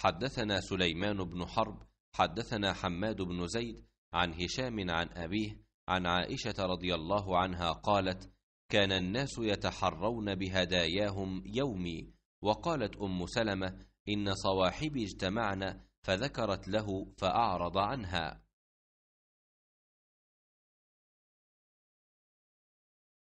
حدثنا سليمان بن حرب حدثنا حماد بن زيد عن هشام عن أبيه عن عائشة رضي الله عنها قالت كان الناس يتحرون بهداياهم يومي وقالت أم سلمة إن صواحبي اجتمعن فذكرت له فأعرض عنها